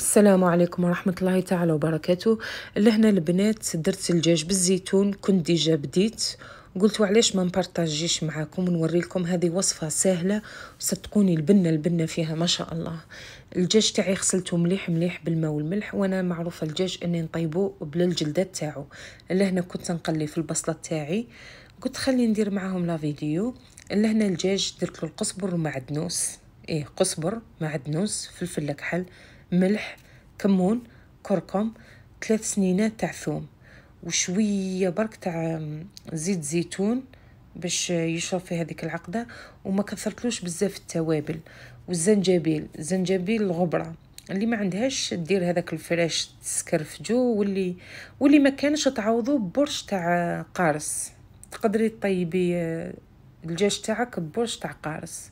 السلام عليكم ورحمة الله تعالى وبركاته لهنا البنات درت الدجاج بالزيتون كنت ديجا بديت قلت علاش ما نبارطاجيش معاكم ونوري لكم هذه وصفه سهله صدقوني البنه البنه فيها ما شاء الله الدجاج تاعي غسلته مليح مليح بالماء والملح وانا معروفه الدجاج اني نطيبو بلا الجلدات تاعو لهنا كنت نقلي في البصله تاعي قلت خلي ندير معاهم لا فيديو لهنا الدجاج درت له القصبر ومعدنوس ايه قزبر معدنوس فلفل اكحل ملح كمون كركم ثلاث سنينات تاع ثوم وشويه برك تاع زيت زيتون باش يشرب في هذيك العقده وما كثرتلوش بزاف التوابل والزنجبيل زنجبيل الغبره اللي ما عندهاش دير هذاك الفراش تسكرفجو واللي واللي ما كانش تعوضو ببرش تاع قارص تقدري طيبي الدجاج آه، تاعك ببرش تاع قارص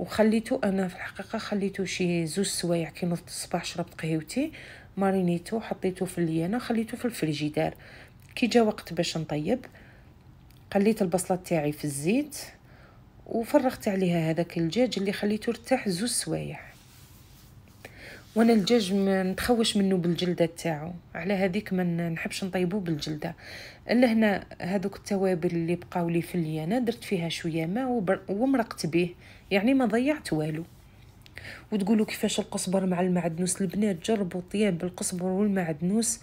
وخليته انا في الحقيقه خليته شي زوج سوايع كي نوض الصباح شربت قهوتي مارينيتو حطيته في الليانه خليته في الفريجيدار كي جا وقت باش نطيب قليت البصله تاعي في الزيت وفرغت عليها هذاك الدجاج اللي خليته ارتاح زوج سوايع وانا الدجاج نتخوش منه بالجلده تاعو على هذيك ما نحبش نطيبو بالجلده الا هنا هذوك التوابل اللي بقاو لي في اليانه درت فيها شويه ماء ومرقت به يعني ما ضيعت والو وتقولوا كيفاش القصبر مع المعدنوس البنات جربوا طياب القزبر والمعدنوس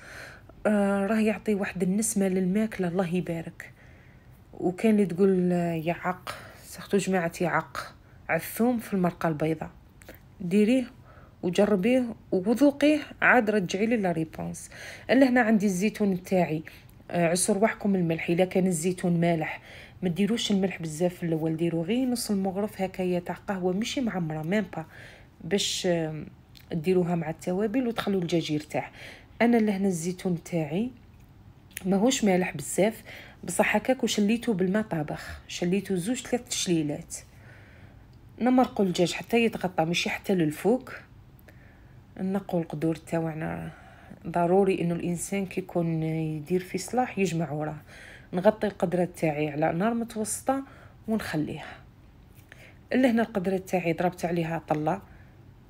آه، راه يعطي واحد النسمه للماكله الله يبارك وكان اللي تقول آه، يعق سختو جماعه يعق عالثوم في المرقه البيضاء ديريه وجربيه وذوقيه عاد رجعي لي لا ريبونس انا هنا عندي الزيتون تاعي آه، عصر وحكم الملح الا كان الزيتون مالح ما ديروش الملح بزاف في الاول ديروا غير نص المغرف هكايا تاع قهوه ماشي معمره ميم با باش آه، ديروها مع التوابل وتخلوا الجاجير تاعه انا لهنا الزيتون تاعي ماهوش مالح بزاف بصح هكاك وشليته بالماء طابخ شليته زوج ثلاث تشليلات نمرقوا الدجاج حتى يتغطى ماشي حتى للفوق نقوا القدور تاعنا ضروري انه الانسان كيكون يدير في صلاح يجمع وراه نغطي القدره تاعي على نار متوسطه ونخليها لهنا القدره تاعي ضربت عليها طله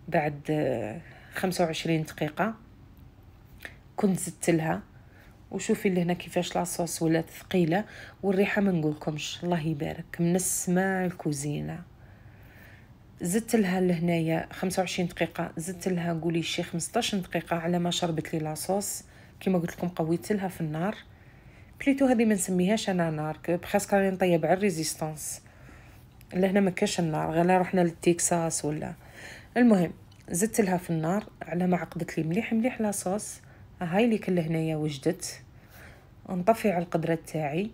بعد خمسة وعشرين دقيقه كنت زدت لها وشوفي لهنا كيفاش لاصوص ولات ثقيله والريحه ما نقولكمش الله يبارك من السماء الكوزينه زدت لها لهنايا 25 دقيقه زدت لها قولي شي 15 دقيقه على ما شربت لي لاصوص كما قلت لكم قويت لها في النار بليتو هذه ما نسميهاش انا نار بخاسك راني نطيب على الريزيستانس لهنا ما كاش النار غير رحنا للتكساس ولا المهم زدت لها في النار على ما عقدت لي مليح مليح لاصوص هاي اللي كل هنايا وجدت نطفي على القدره تاعي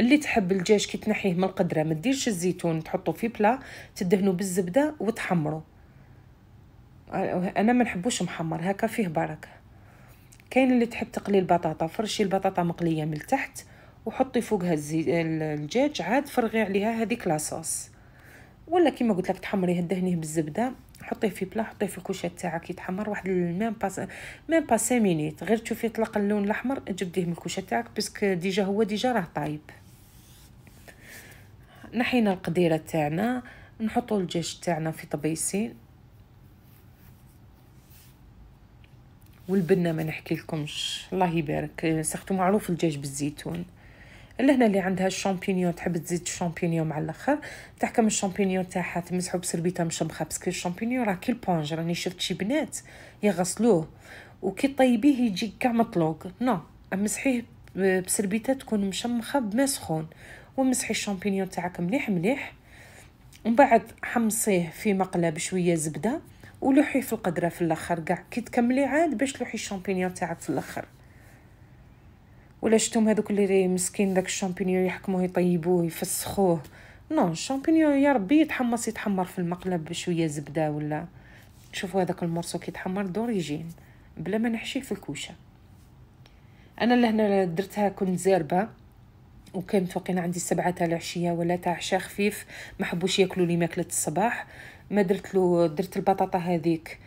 اللي تحب الجاج كي تنحيه من القدره ما ديرش الزيتون تحطو في بلا تدهنو بالزبده وتحمرو انا ما نحبوش محمر هكا فيه بركه كاين اللي تحب تقلي البطاطا فرشي البطاطا مقليه من التحت وحطي فوقها الدجاج عاد فرغي عليها هذيك لاصوص ولا كيما قلت لك تحمريه دهنيه بالزبده حطيه في بلا حطيه في الكوشه تاعك يتحمر واحد الميم باس ميم باس مينيت غير تشوفي طلق اللون الاحمر جبديه من الكوشه تاعك باسكو ديجا هو ديجا راه طايب نحينا القديره تاعنا نحطو الجيش تاعنا في طبيسين والبنه ما نحكي لكمش الله يبارك سختو معروف الجيش بالزيتون لهنا اللي عندها الشامبينيون تحب تزيد الشامبينيون مع الاخر تحكم الشامبينيون تاعها تمسحو بسربيته مشمخه باسكو الشامبينيون راه كي البونج راني شفت شي بنات يغسلوه وكي طيبيه يجي كاع مطلوق نو امسحيه بسربيته تكون مشمخه بما سخون ومسحي الشامبينيون تاعك مليح مليح ومن بعد حمصيه في مقله بشويه زبده ولوحي في القدره في الاخر كاع كي تكملي عاد باش لوحي الشامبينيون تاعك في الاخر ولا شتم هذوك اللي مسكين داك الشامبينيون يحكموه يطيبوه يفسخوه نو الشامبينيون يا ربي يتحمص يتحمر في المقلب بشويه زبده ولا شوفوا هذاك المرسو كيتحمر دوريجين بلا ما نحشيه في الكوشه انا لهنا درتها كنت زاربه وكان متوقعين عندي سبعة تاع العشيه ولا تاع عشاء خفيف ما حبوش ياكلوا لي ماكله الصباح ما درت له درت البطاطا هذيك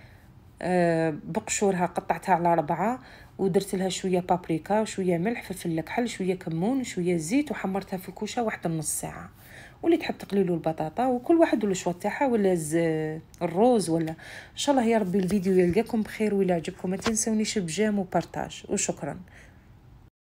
أه بقشورها قطعتها على ربعة ودرت لها شويه بابريكا وشويه ملح فلفل كحل شويه كمون شويه زيت وحمرتها في كوشه واحد نص ساعه واللي تحب تقلي له البطاطا وكل واحد له الشوا تاعها ولا الروز ولا ان شاء الله يا ربي الفيديو يلقاكم بخير ولا عجبكم ما تنسونيش بجام وبارتاج وشكرا